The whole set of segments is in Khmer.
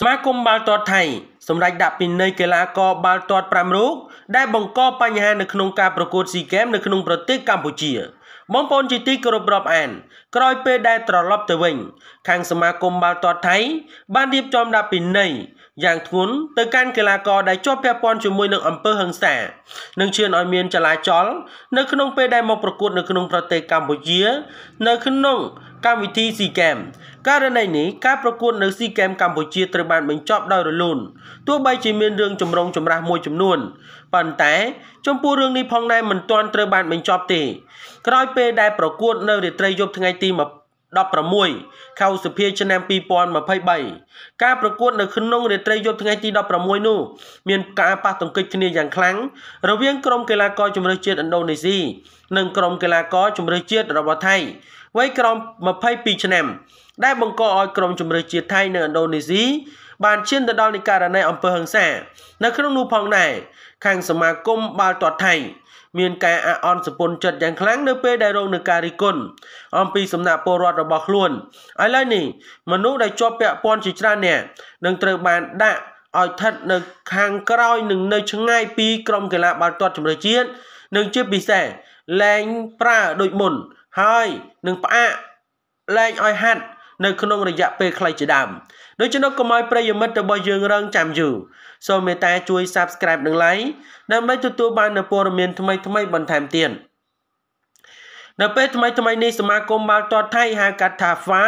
សមាគមបាល់ទាត់ថៃសម្រាប់ដាក់ពិន័យកីឡាករបាល់ទាត់5រូបដែលបង្កបញ្ហានៅក្នុងការប្រកួតស៊ីហ្គេមនៅក្នុងប្រទេសកម្ពុជាបងប្អូនជាទីគោរពរាប់អាន ក្រោយពេលដែលត្រឡប់ទៅវិញខាងសមាគមបាល់ទាត់ថៃ បានរៀបចំដាក់ពិន័យយ៉ាងធ្ងន់ទៅកាន់កីឡាករដែលជាប់ពាក់ព័ន្ធជាមួយនឹងអំពើហិង្សានិងឈានឲ្យមានចលាចលនៅក្នុងពេលដែលមកប្រកួត នៅក្នុងប្រទេសកម្ពុជា នៅក្នុងកម្មវិធី SEA Games ករណីនេះការប្រកួតនៅ SEA Games កម្ពុជាត្រូវបានបញ្ចប់ដោយរលូនទោះបីជាមានរឿងចម្រូងចម្រាសមួយចំនួនប៉ុន្តែចំពោះរឿងនេះផងដែរមិនទាន់ត្រូវបានបញ្ចប់ទេ ក្រោយពេលដែលប្រកួត នៅរាត្រីយប់ថ្ងៃទី16ខែសុភា ឆ្នាំ2023ការប្រកួតនៅក្នុងរាត្រីយប់ថ្ងៃទី16នោះមានការប៉ះទង្គិចគ្នាយ៉ាងខ្លាំងរវាងក្រុមកីឡាករជម្រើសជាតិឥណ្ឌូនេស៊ីនិងក្រុមកីឡាករជម្រើសជាតិរបស់ថៃវ័យក្រោម22ឆ្នាំ ដែលបង្កឲ្យក្រុមជម្រើសជាតិថៃ នៅឥណ្ឌូនេស៊ីបានឈានទៅដល់នីតិករណីអំពើហិង្សានៅក្នុងនោះផងដែរខាងសមាគមបាល់ទាត់ថៃមានការអអន់សុពន្ធចិត្តយ៉ាងខ្លាំងនៅពេលដែលរងនឹងការរិះគន់អំពីសំណាក់ពលរដ្ឋរបស់ខ្លួនឥឡូវនេះមនុស្សដែលជាប់ពាក់ព័ន្ធជាច្រើនអ្នកនឹងត្រូវបានដាក់ឲ្យស្ថិត នៅខាងក្រោយនឹងនៅឆ្ងាយពី ក្រុមកីឡាបាល់ទាត់ជម្រើសជាតិនិងជាពិសេសលែងប្រើដូចមុនហើយនឹងផ្អាកលែងឲ្យហាត់នៅក្នុងរយៈពេលខ្លីជាដើមដូច្នោះកុំឲ្យប្រិយមិត្តរបស់យើងរងចាំយូរសូមមេត្តាជួយ Subscribe និង Like ដើម្បីទទួលបាននូវព័ត៌មានថ្មីៗបន្ថែមទៀត។នៅពេលថ្មីថ្មីនេះសមាគមបាល់ទាត់ថៃហៅកាត់ថា FA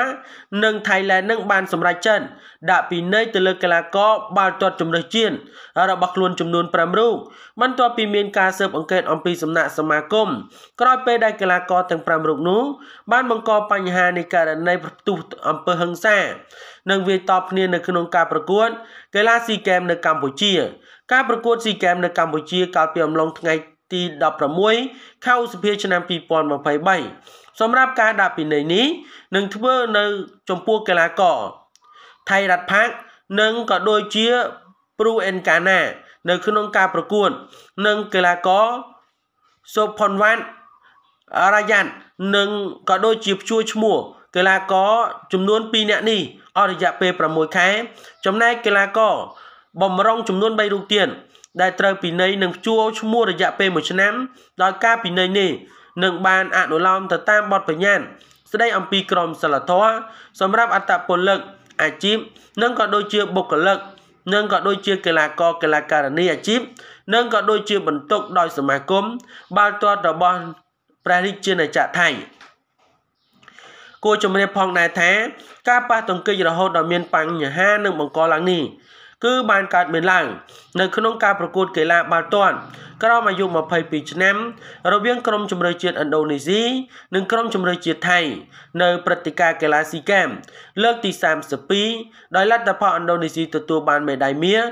និង Thailand នឹងបានសម្រេចចិត្តដាក់ពិន័យទៅលើកីឡាករបាល់ទាត់ជំនឿជាតិរបស់ខ្លួនចំនួន5រូបបន្ទាប់ពីមានការស៊ើបអង្កេតអំពីសំណាក់សមាគមក្រោយពេលដែលកីឡាករទាំង5រូបនោះ បានបង្កបញ្ហានៃករណីប្រទូសអំពើហិង្សានិងវាយតប់គ្នានៅក្នុងការប្រកួតកីឡាស៊ីហ្គេមនៅកម្ពុជា ការប្រកួតស៊ីហ្គេមនៅកម្ពុជាកាលពីអំឡុងថ្ងៃទី16ខែឧសភា ឆ្នាំ2023សម្រាប់ការដាក់ពិន័យនេះនឹងធ្វើនៅចំពោះកីឡាករថៃរ៉ាត់ផាក់និងក៏ដូចជាព្រូអេនកាណា នៅ ក្នុងការប្រកួតនិងកីឡាករសូផុនវ៉ាត់រាយ៉ាន់និងក៏ដូចជាព្យួរឈ្មោះ កីឡាករចំនួន2នាក់នេះអស់រយៈពេល6ខែចំណែកកីឡាករបំរុងចំនួន3រូបទៀតដែលត្រូវពិន័យនឹងជួឈ្មោះរយៈពេល1ឆ្នាំដោយការពិន័យនេះនឹងបានអនុលោមទៅតាមបទបញ្ញត្តិស្ដីអំពីក្រមសីលធម៌សម្រាប់អត្តពលិកអាជីពនិងក៏ដូចជាបុគ្គលិកនិងក៏ដូចជា កីឡាករកីឡាករនីអាជីពនិងក៏ដូចជាបន្ទុកដោយសមាគមបាល់ទាត់របស់ព្រះរាជាណាចក្រថៃគួរជំរាបផងដែរថាការប៉ះទង្គិចរហូតដល់មានបញ្ហានិងបង្កឡើងនេះគឺបានកើតមានឡើងនៅក្នុងការប្រកួតកីឡាបាល់ទាត់ក្រោមអាយុ22ឆ្នាំរវាងក្រុមជម្រើសជាតិឥណ្ឌូនេស៊ីនិងក្រុមជម្រើសជាតិថៃ នៅព្រឹត្តិការណ៍កីឡាស៊ីហ្គេមលើកទី32ដោយលទ្ធផលឥណ្ឌូនេស៊ីទទួលបានមេដាយមាស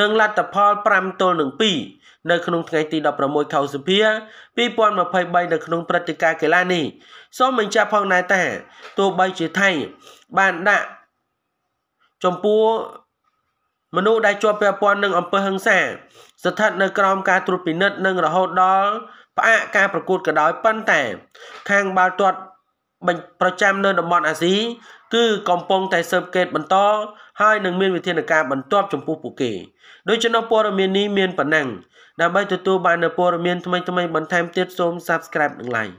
និងលទ្ធផល5ទល់នឹង2នៅក្នុងថ្ងៃទី16ខែសីហា2023នៅក្នុងព្រឹត្តិការណ៍កីឡានេះសូមបញ្ជាក់ផងដែរថាទោះបីជាថៃបានដាក់ចំពោះមនុស្សដែលជាប់ពាក់ព័ន្ធនឹងអំពើហិង្សាស្ថិត នៅក្រោមការត្រួតពិនិត្យនិងរហូតដល់ផ្អាកការប្រកួតក៏ដោយប៉ុន្តែខាងបាល់ទាត់ប្រចាំនៅតំបន់អាស៊ីគឺកំពុងតែស៊ើបអង្កេតបន្តហើយនឹងមានវិធានការបន្ទាប់ចំពោះពួកគេដូច្នោះព័ត៌មាននេះមានប៉ុណ្ណឹងដើម្បីទទួលបាននូវព័ត៌មានថ្មីៗបន្ថែមទៀតសូម Subscribe និង Like